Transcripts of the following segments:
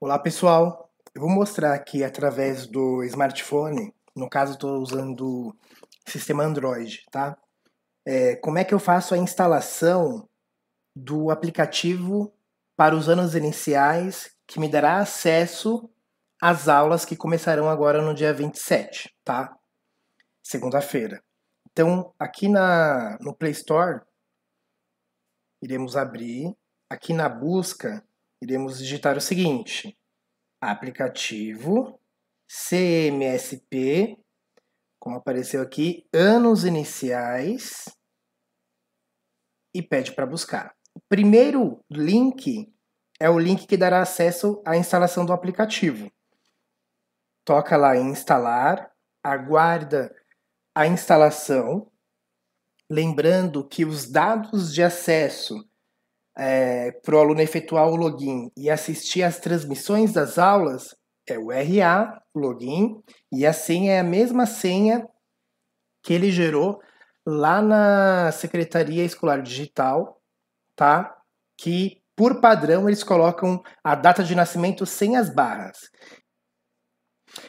Olá pessoal, eu vou mostrar aqui através do smartphone, no caso estou usando o sistema Android, tá? É, como é que eu faço a instalação do aplicativo para os anos iniciais que me dará acesso às aulas que começarão agora no dia 27, tá? Segunda-feira. Então, aqui na, no Play Store, iremos abrir. Aqui na busca, iremos digitar o seguinte: aplicativo CMSP, como apareceu aqui, anos iniciais e pede para buscar. O primeiro link é o link que dará acesso à instalação do aplicativo. Toca lá em instalar, aguarda a instalação, lembrando que os dados de acesso é, para o aluno efetuar o login e assistir às transmissões das aulas é o RA, login, e a senha é a mesma senha que ele gerou lá na Secretaria Escolar Digital, tá? Que por padrão eles colocam a data de nascimento sem as barras.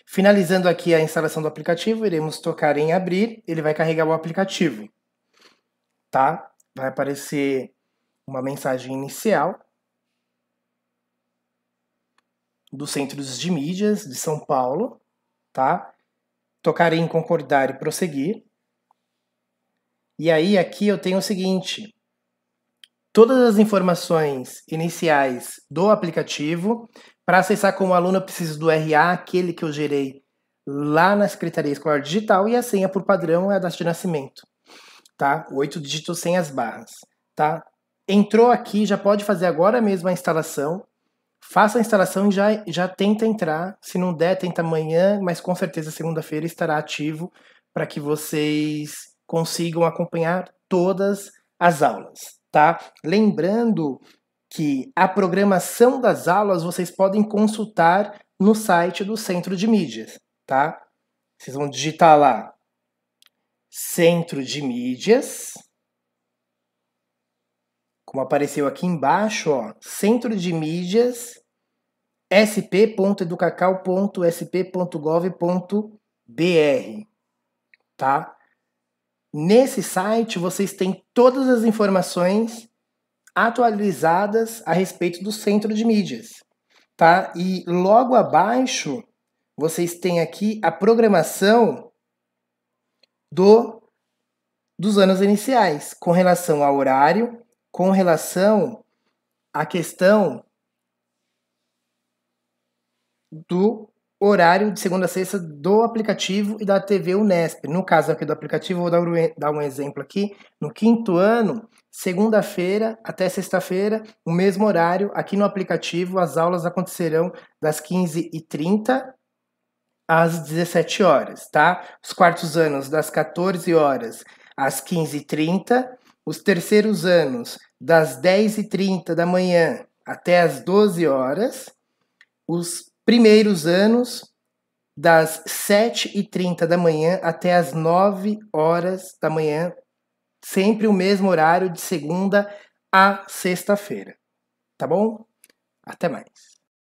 Finalizando aqui a instalação do aplicativo, iremos tocar em abrir, ele vai carregar o aplicativo. Tá? Vai aparecer uma mensagem inicial dos Centros de Mídias de São Paulo, tá? Tocarei em concordar e prosseguir. E aí aqui eu tenho o seguinte: todas as informações iniciais do aplicativo para acessar como aluno eu preciso do RA, aquele que eu gerei lá na Secretaria Escolar Digital e a senha por padrão é a data de nascimento, tá? Oito dígitos sem as barras, tá? entrou aqui, já pode fazer agora mesmo a instalação. Faça a instalação e já, já tenta entrar. Se não der, tenta amanhã, mas com certeza segunda-feira estará ativo para que vocês consigam acompanhar todas as aulas, tá? Lembrando que a programação das aulas vocês podem consultar no site do Centro de Mídias, tá? Vocês vão digitar lá Centro de Mídias como apareceu aqui embaixo, ó, Centro de Mídias sp.educacal.sp.gov.br, tá? Nesse site vocês têm todas as informações atualizadas a respeito do Centro de Mídias, tá? E logo abaixo vocês têm aqui a programação do dos anos iniciais, com relação ao horário, com relação à questão do horário de segunda a sexta do aplicativo e da TV Unesp. No caso aqui do aplicativo, vou dar um exemplo aqui. No quinto ano, segunda-feira até sexta-feira, o mesmo horário. Aqui no aplicativo, as aulas acontecerão das 15h30 às 17 horas, tá? Os quartos anos, das 14 horas às 15h30 os terceiros anos, das 10h30 da manhã até as 12 horas, os primeiros anos, das 7h30 da manhã até as 9 horas da manhã, sempre o mesmo horário de segunda a sexta-feira. Tá bom? Até mais.